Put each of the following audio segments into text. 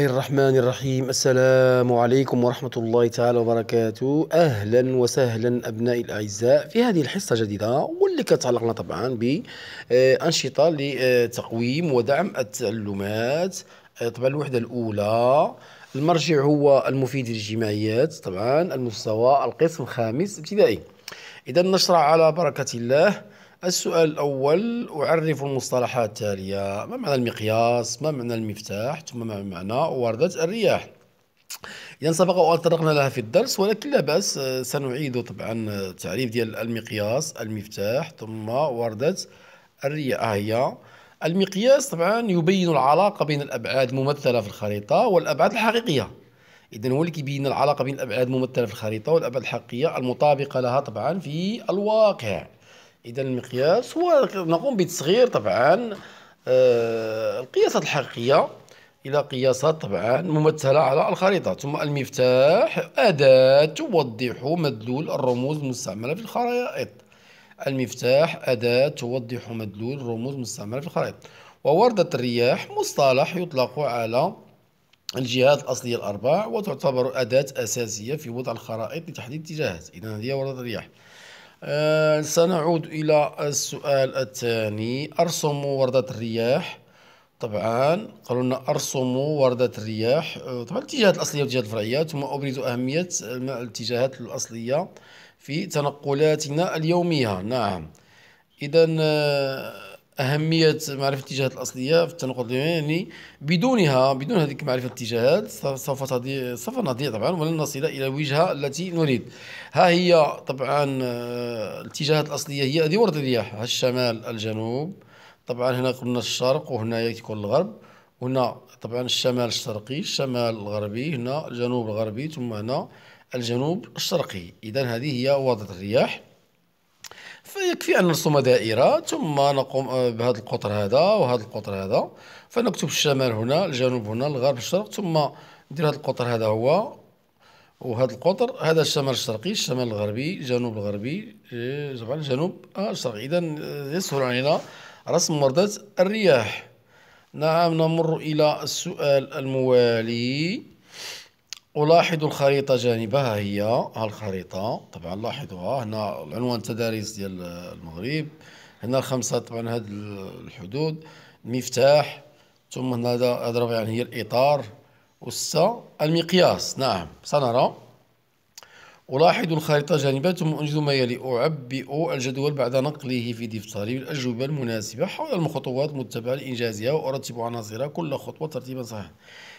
الله الرحمن الرحيم السلام عليكم ورحمة الله تعالى وبركاته أهلا وسهلا أبنائي الأعزاء في هذه الحصة جديدة واللي كتعلقنا طبعا بأنشطة آه، لتقويم ودعم التعلمات آه، طبعا الوحدة الأولى المرجع هو المفيد للجمعيات طبعا المستوى القسم الخامس ابتدائي إذا نشرع على بركة الله السؤال الأول أعرف المصطلحات التالية ما معنى المقياس ما معنى المفتاح ثم ما معنى وردة الرياح إذا يعني سبق وأن تطرقنا لها في الدرس ولكن لا بأس آه، سنعيد طبعا التعريف ديال المقياس المفتاح ثم وردة الرياح آه، هي المقياس طبعا يبين العلاقة بين الأبعاد الممثلة في الخريطة والأبعاد الحقيقية إذا هو اللي كيبين العلاقة بين الأبعاد الممثلة في الخريطة والأبعاد الحقيقية المطابقة لها طبعا في الواقع اذا المقياس هو نقوم بتصغير طبعا آه، القياسات الحقيقيه الى قياسات طبعا ممثله على الخريطه ثم المفتاح اداه توضح مدلول الرموز المستعمله في الخرائط المفتاح اداه توضح مدلول الرموز المستعمله في الخرائط ووردة الرياح مصطلح يطلق على الجهات الأصلية الأربع وتعتبر أداة أساسية في وضع الخرائط لتحديد اتجاهات إذا هذه وردة الرياح آه، سنعود إلى السؤال الثاني أرسم وردة الرياح طبعا قالوا لنا أرسم وردة الرياح آه، طبعا الاتجاهات الأصلية والاتجاهات الفرعية ثم أبرز أهمية الاتجاهات الأصلية في تنقلاتنا اليومية نعم إذا آه، أهمية معرفة الاتجاهات الأصلية في التنقل يعني بدونها بدون هذه معرفة الاتجاهات سوف سوف نضيع طبعا ولن نصل إلى الوجهة التي نريد ها هي طبعا آه، الاتجاهات الأصلية هي هذه ورد الرياح الشمال الجنوب طبعا هنا قلنا الشرق وهنا يكون الغرب هنا طبعا الشمال الشرقي الشمال الغربي هنا الجنوب الغربي ثم هنا الجنوب الشرقي إذا هذه هي وردة الرياح فيكفي أن نرسم دائرة ثم نقوم آه، بهذا القطر هذا وهذا القطر هذا فنكتب الشمال هنا الجنوب هنا الغرب الشرق ثم ندير هذا القطر هذا هو وهذا القطر هذا الشمال الشرقي الشمال الغربي الجنوب الغربي طبعا إيه، الجنوب آه، الشرقي إذا آه، يسهل علينا رسم مردات الرياح نعم نمر إلى السؤال الموالي ألاحظ الخريطة جانبها هي ها الخريطة طبعا لاحظوها هنا العنوان تداريس ديال المغرب هنا الخمسة طبعا هاد الحدود المفتاح ثم هنا هذا يعني هي الإطار وستة المقياس نعم سنرى ألاحظ الخريطة جانبها ثم أنجز ما يلي أعبئ الجدول بعد نقله في دفتري بالأجوبة المناسبة حول الخطوات المتبعة لإنجازها وأرتب عناصرها كل خطوة ترتيبا صحيحا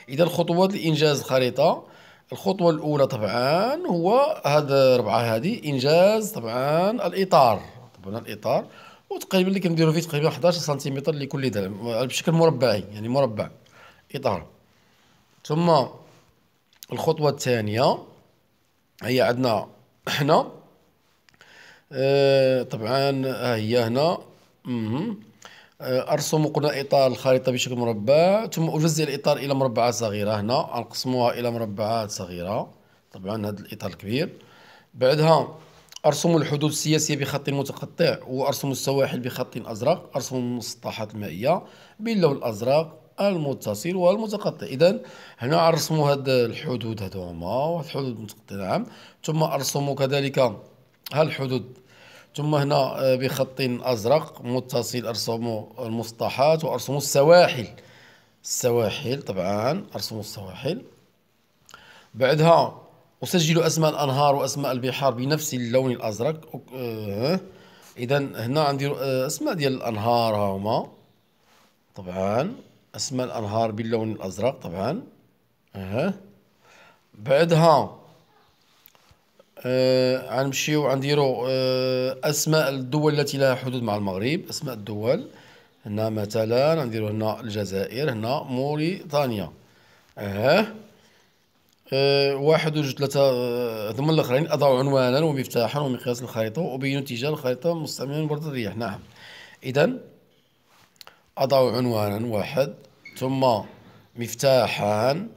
إذا الخطوات لإنجاز الخريطة الخطوة الأولى طبعا هو هذا ربعة هذه إنجاز طبعا الإطار طبعا الإطار وتقريبا اللي كنديرو فيه تقريبا 11 سنتيمتر لكل درهم بشكل مربعي يعني مربع إطار ثم الخطوة الثانية هي عندنا هنا آه طبعا ها آه، هي هنا مم. آه، ارسم قلنا اطار الخريطه بشكل مربع ثم اجزئ الاطار الى مربعات صغيره هنا انقسمها الى مربعات صغيره طبعا هذا الاطار الكبير بعدها ارسم الحدود السياسيه بخط متقطع وارسم السواحل بخط ازرق ارسم المسطحات المائيه باللون الازرق المتصل والمتقطع اذا هنا ارسم هاد الحدود هادو هما الحدود المتقطعه نعم ثم ارسم كذلك هالحدود ثم هنا آه، بخط أزرق متصل ارسموا المسطحات وارسموا السواحل السواحل طبعا ارسموا السواحل بعدها أسجل أسماء الأنهار وأسماء البحار بنفس اللون الأزرق آه، إذا هنا عندي آه، أسماء ديال الأنهار ها هما طبعا أسماء الأنهار باللون الأزرق طبعا اها بعدها آه، غنمشيو آه غنديرو آه اسماء الدول التي لها حدود مع المغرب اسماء الدول هنا مثلا غنديرو هنا الجزائر هنا موريتانيا اه, آه واحد وجوج ثلاثة آه، ثم الآخرين أضعوا عنوانا ومفتاحا ومقياس الخريطة وبينوا اتجاه الخريطة مستعملين برد الرياح نعم إذا اضعوا عنوانا واحد ثم مفتاحا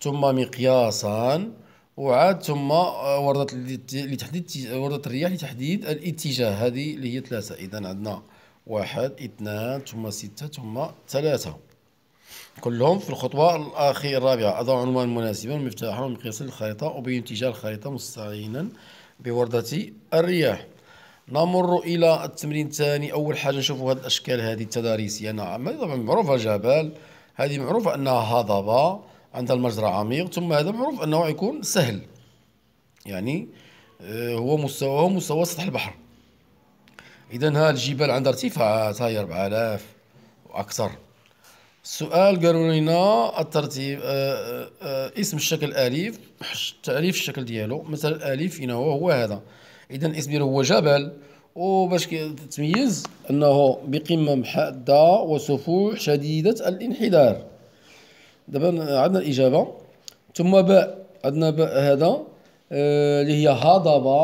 ثم مقياسا وعاد ثم آه، وردت لتحديد وردت الرياح لتحديد الاتجاه هذه اللي هي ثلاثة إذا عندنا واحد اثنان ثم ستة ثم ثلاثة كلهم في الخطوة الأخيرة الرابعة أضع عنوان مناسبا مفتاحا ومقياسا للخريطة وبين اتجاه الخريطة مستعينا بوردة الرياح نمر إلى التمرين الثاني أول حاجة نشوفوا هذه الأشكال هذه التضاريسية يعني نعم طبعا معروفة جبل هذه معروفة أنها هضبة عندها المجرى عميق ثم هذا معروف انه يكون سهل يعني آه، هو مستواه مستوى سطح البحر اذا ها الجبال عندها ارتفاعات هاي 4000 واكثر السؤال قالوا لنا الترتيب آآ آه، آآ آه، اسم الشكل الاليف تعريف الشكل ديالو مثلا الاليف هنا هو, هو هذا اذا اسم ديالو هو جبل وباش تتميز انه بقمه محاده وسفوح شديده الانحدار دابا عندنا الاجابه ثم باء عندنا باء هذا آه، اللي هي هضبه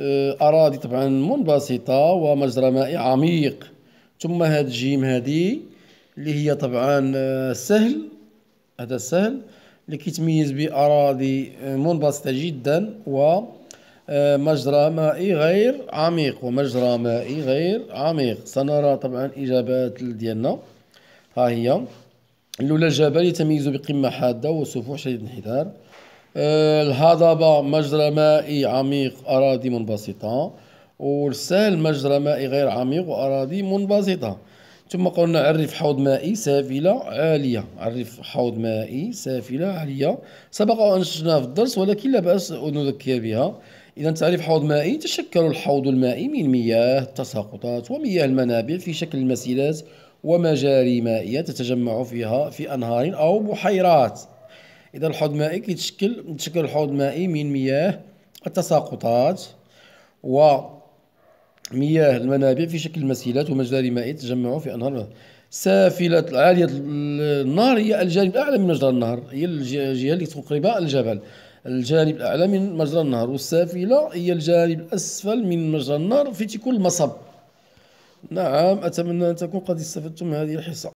آه، اراضي طبعا منبسطه ومجرى مائي عميق ثم هاد جيم هادي اللي هي طبعا آه، سهل هذا سهل اللي كيتميز باراضي منبسطه جدا و مجرى مائي غير عميق ومجرى مائي غير عميق سنرى طبعا اجابات ديالنا ها هي اللولة الجبل يتميز بقمة حادة وسفوح شديد الانحدار آه، الهضبة مجرى مائي عميق أراضي منبسطة والسهل مجرى مائي غير عميق وأراضي منبسطة ثم قلنا عرف حوض مائي سافلة عالية عرف حوض مائي سافلة عالية سبق أن شفناها في الدرس ولكن لا بأس أن نذكر بها إذا تعريف حوض مائي تشكل الحوض المائي من مياه التساقطات ومياه المنابع في شكل المسيلات ومجاري مائية تتجمع فيها في أنهار أو بحيرات إذا الحوض مائي كيتشكل تشكل الحوض مائي من مياه التساقطات و مياه المنابع في شكل مسيلات ومجاري مائية تتجمع في أنهار سافلة عالية النهر هي الجانب الأعلى من مجرى النهر هي الجهة اللي تقرب الجبل الجانب الأعلى من مجرى النهر والسافلة هي الجانب الأسفل من مجرى النهر في كل مصب نعم أتمنى أن تكون قد استفدتم من هذه الحصة